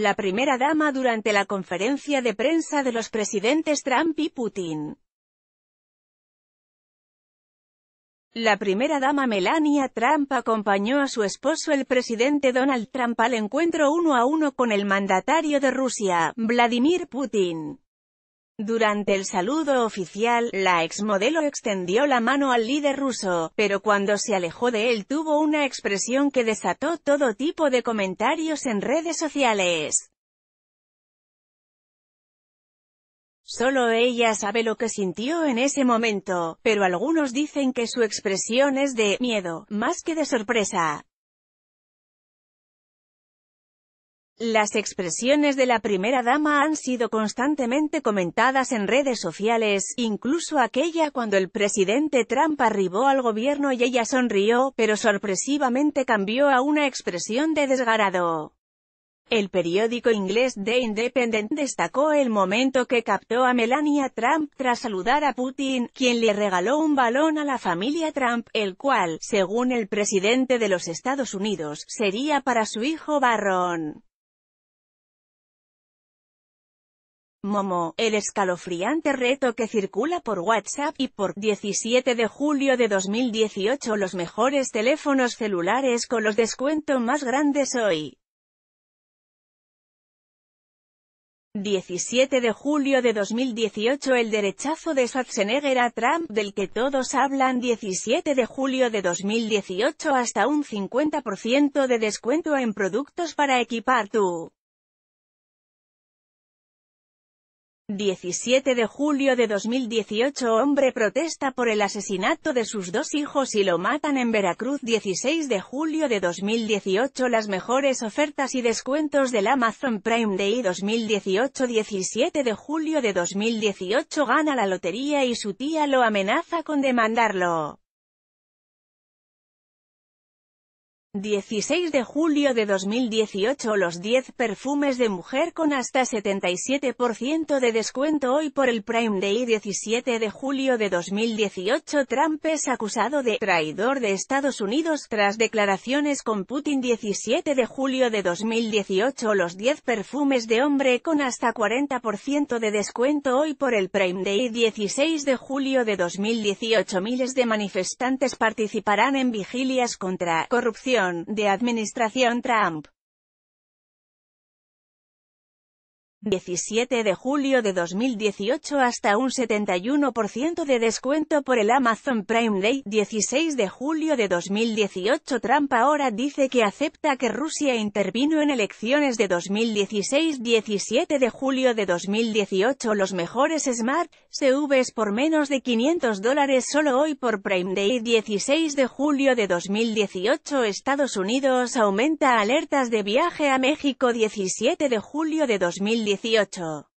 la primera dama durante la conferencia de prensa de los presidentes Trump y Putin. La primera dama Melania Trump acompañó a su esposo el presidente Donald Trump al encuentro uno a uno con el mandatario de Rusia, Vladimir Putin. Durante el saludo oficial, la exmodelo extendió la mano al líder ruso, pero cuando se alejó de él tuvo una expresión que desató todo tipo de comentarios en redes sociales. Solo ella sabe lo que sintió en ese momento, pero algunos dicen que su expresión es de miedo, más que de sorpresa. Las expresiones de la primera dama han sido constantemente comentadas en redes sociales, incluso aquella cuando el presidente Trump arribó al gobierno y ella sonrió, pero sorpresivamente cambió a una expresión de desgarado. El periódico inglés The Independent destacó el momento que captó a Melania Trump tras saludar a Putin, quien le regaló un balón a la familia Trump, el cual, según el presidente de los Estados Unidos, sería para su hijo Barron. Momo, el escalofriante reto que circula por WhatsApp y por 17 de julio de 2018 los mejores teléfonos celulares con los descuentos más grandes hoy. 17 de julio de 2018 El derechazo de Schwarzenegger a Trump del que todos hablan 17 de julio de 2018 hasta un 50% de descuento en productos para equipar tu 17 de julio de 2018 Hombre protesta por el asesinato de sus dos hijos y lo matan en Veracruz 16 de julio de 2018 Las mejores ofertas y descuentos del Amazon Prime Day 2018 17 de julio de 2018 gana la lotería y su tía lo amenaza con demandarlo. 16 de julio de 2018 Los 10 perfumes de mujer con hasta 77% de descuento hoy por el Prime Day 17 de julio de 2018 Trump es acusado de «traidor de Estados Unidos» tras declaraciones con Putin 17 de julio de 2018 Los 10 perfumes de hombre con hasta 40% de descuento hoy por el Prime Day 16 de julio de 2018 Miles de manifestantes participarán en vigilias contra corrupción de Administración Trump. 17 de julio de 2018 hasta un 71% de descuento por el Amazon Prime Day, 16 de julio de 2018 Trump ahora dice que acepta que Rusia intervino en elecciones de 2016 17 de julio de 2018 los mejores Smart CVs por menos de 500 dólares solo hoy por Prime Day 16 de julio de 2018 Estados Unidos aumenta alertas de viaje a México 17 de julio de 2018 18.